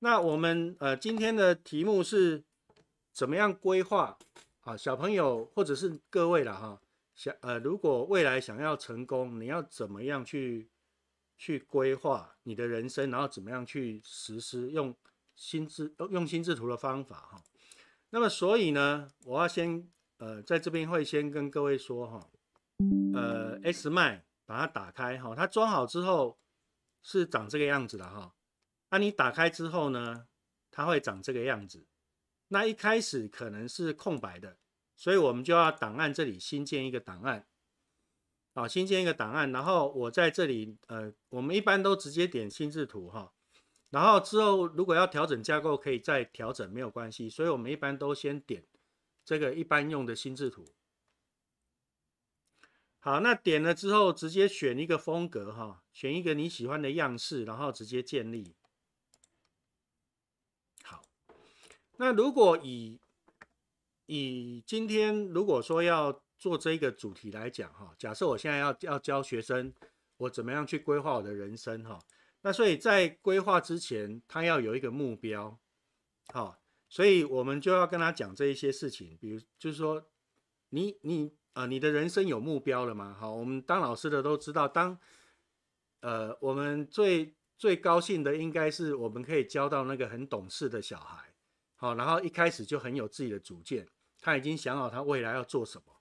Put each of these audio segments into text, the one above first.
那我们呃今天的题目是怎么样规划啊？小朋友或者是各位了哈，想呃如果未来想要成功，你要怎么样去去规划你的人生，然后怎么样去实施用心智用心智图的方法哈？那么所以呢，我要先呃在这边会先跟各位说哈，呃 S 麦把它打开哈，它装好之后是长这个样子的哈。那你打开之后呢？它会长这个样子。那一开始可能是空白的，所以我们就要档案这里新建一个档案，啊，新建一个档案。然后我在这里，呃，我们一般都直接点心智图哈。然后之后如果要调整架构，可以再调整，没有关系。所以我们一般都先点这个一般用的心智图。好，那点了之后，直接选一个风格哈，选一个你喜欢的样式，然后直接建立。那如果以以今天如果说要做这个主题来讲哈，假设我现在要要教学生我怎么样去规划我的人生哈，那所以在规划之前，他要有一个目标，好，所以我们就要跟他讲这一些事情，比如就是说，你你啊，你的人生有目标了吗？好，我们当老师的都知道，当呃，我们最最高兴的应该是我们可以教到那个很懂事的小孩。好，然后一开始就很有自己的主见，他已经想好他未来要做什么。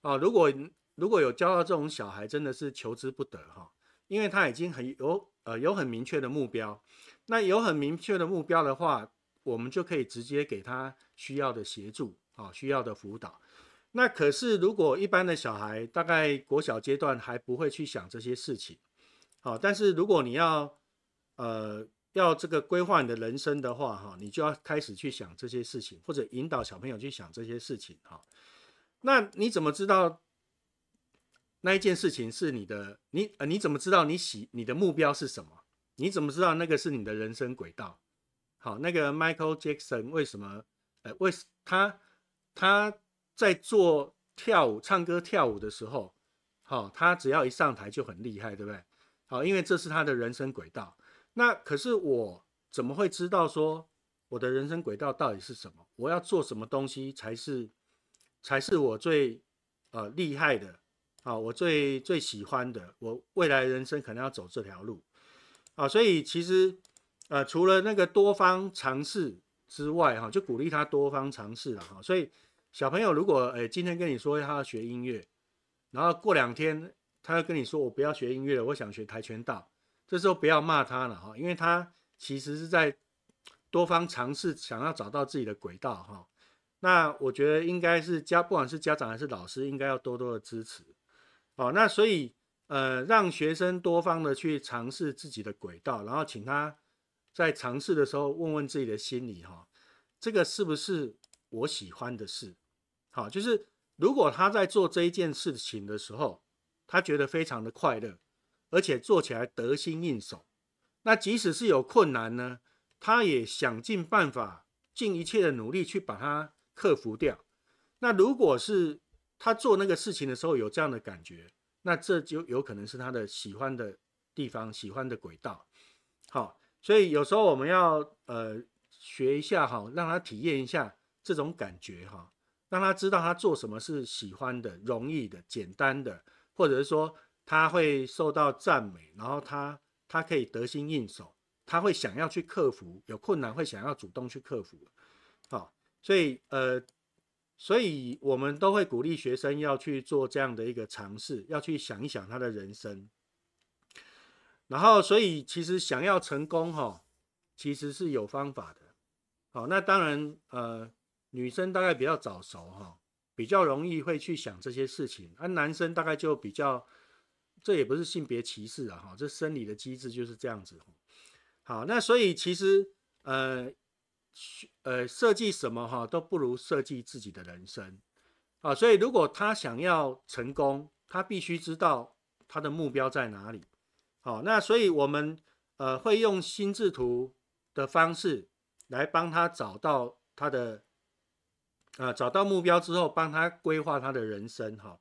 啊，如果如果有教到这种小孩，真的是求之不得哈，因为他已经很有呃有很明确的目标。那有很明确的目标的话，我们就可以直接给他需要的协助啊，需要的辅导。那可是如果一般的小孩，大概国小阶段还不会去想这些事情。好，但是如果你要呃。要这个规划你的人生的话，哈，你就要开始去想这些事情，或者引导小朋友去想这些事情，哈。那你怎么知道那一件事情是你的？你你怎么知道你喜你的目标是什么？你怎么知道那个是你的人生轨道？好，那个 Michael Jackson 为什么？呃，为他他在做跳舞、唱歌、跳舞的时候，好，他只要一上台就很厉害，对不对？好，因为这是他的人生轨道。那可是我怎么会知道说我的人生轨道到底是什么？我要做什么东西才是才是我最呃厉害的啊？我最最喜欢的，我未来人生可能要走这条路啊！所以其实呃，除了那个多方尝试之外，哈，就鼓励他多方尝试了哈。所以小朋友如果诶今天跟你说他要学音乐，然后过两天他又跟你说我不要学音乐了，我想学跆拳道。这时候不要骂他了哈，因为他其实是在多方尝试，想要找到自己的轨道哈。那我觉得应该是家，不管是家长还是老师，应该要多多的支持哦。那所以呃，让学生多方的去尝试自己的轨道，然后请他在尝试的时候问问自己的心里哈，这个是不是我喜欢的事？好，就是如果他在做这一件事情的时候，他觉得非常的快乐。而且做起来得心应手，那即使是有困难呢，他也想尽办法，尽一切的努力去把它克服掉。那如果是他做那个事情的时候有这样的感觉，那这就有可能是他的喜欢的地方，喜欢的轨道。好，所以有时候我们要呃学一下哈，让他体验一下这种感觉哈，让他知道他做什么是喜欢的、容易的、简单的，或者是说。他会受到赞美，然后他他可以得心应手，他会想要去克服有困难，会想要主动去克服，好，所以呃，所以我们都会鼓励学生要去做这样的一个尝试，要去想一想他的人生，然后所以其实想要成功哈，其实是有方法的，好，那当然呃，女生大概比较早熟哈，比较容易会去想这些事情，而男生大概就比较。这也不是性别歧视啊，哈，这生理的机制就是这样子。好，那所以其实，呃，呃，设计什么哈都不如设计自己的人生啊。所以如果他想要成功，他必须知道他的目标在哪里。好，那所以我们呃会用心智图的方式来帮他找到他的啊，找到目标之后，帮他规划他的人生哈。